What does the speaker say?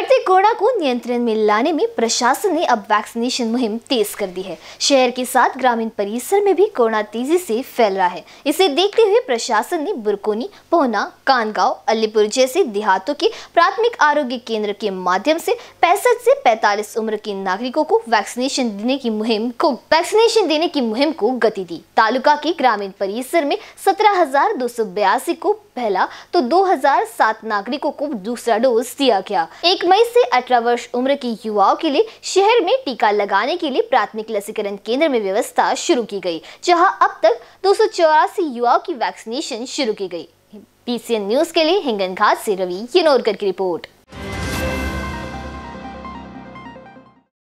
बढ़ते कोरोना को नियंत्रण में लाने में प्रशासन ने अब वैक्सीनेशन मुहिम तेज कर दी है शहर के साथ ग्रामीण परिसर में भी कोरोना तेजी से फैल रहा है इसे देखते हुए प्रशासन ने बुरकोनी पोहना कानगांव अलीपुर जैसे देहातों के प्राथमिक आरोग्य केंद्र के माध्यम से पैंसठ से 45 उम्र के नागरिकों को वैक्सीनेशन देने की मुहिम को वैक्सीनेशन देने की मुहिम को गति दी तालुका के ग्रामीण परिसर में सत्रह को पहला तो दो नागरिकों को दूसरा डोज दिया गया एक मई से 18 वर्ष उम्र के युवाओं के लिए शहर में टीका लगाने के लिए प्राथमिक लसीकरण केंद्र में व्यवस्था शुरू की गई जहां अब तक दो युवाओं की वैक्सीनेशन शुरू की गई पीसीएन न्यूज के लिए हिंगन घाट से रवि किनोरकर की रिपोर्ट